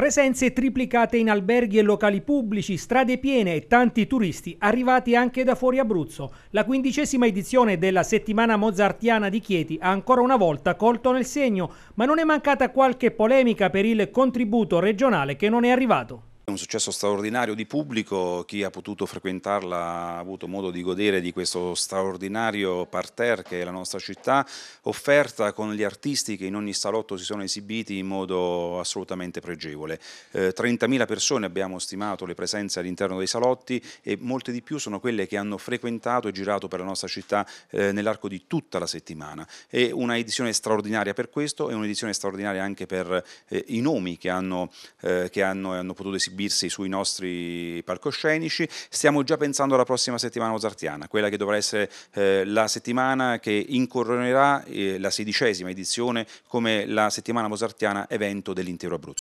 Presenze triplicate in alberghi e locali pubblici, strade piene e tanti turisti arrivati anche da fuori Abruzzo. La quindicesima edizione della settimana mozartiana di Chieti ha ancora una volta colto nel segno, ma non è mancata qualche polemica per il contributo regionale che non è arrivato un successo straordinario di pubblico, chi ha potuto frequentarla ha avuto modo di godere di questo straordinario parterre che è la nostra città, offerta con gli artisti che in ogni salotto si sono esibiti in modo assolutamente pregevole. Eh, 30.000 persone abbiamo stimato le presenze all'interno dei salotti e molte di più sono quelle che hanno frequentato e girato per la nostra città eh, nell'arco di tutta la settimana. È una edizione straordinaria per questo e un'edizione straordinaria anche per eh, i nomi che hanno, eh, che hanno, hanno potuto esibire esibirsi sui nostri palcoscenici. Stiamo già pensando alla prossima settimana mozartiana, quella che dovrà essere eh, la settimana che incoronerà eh, la sedicesima edizione come la settimana mozartiana evento dell'intero Abruzzo.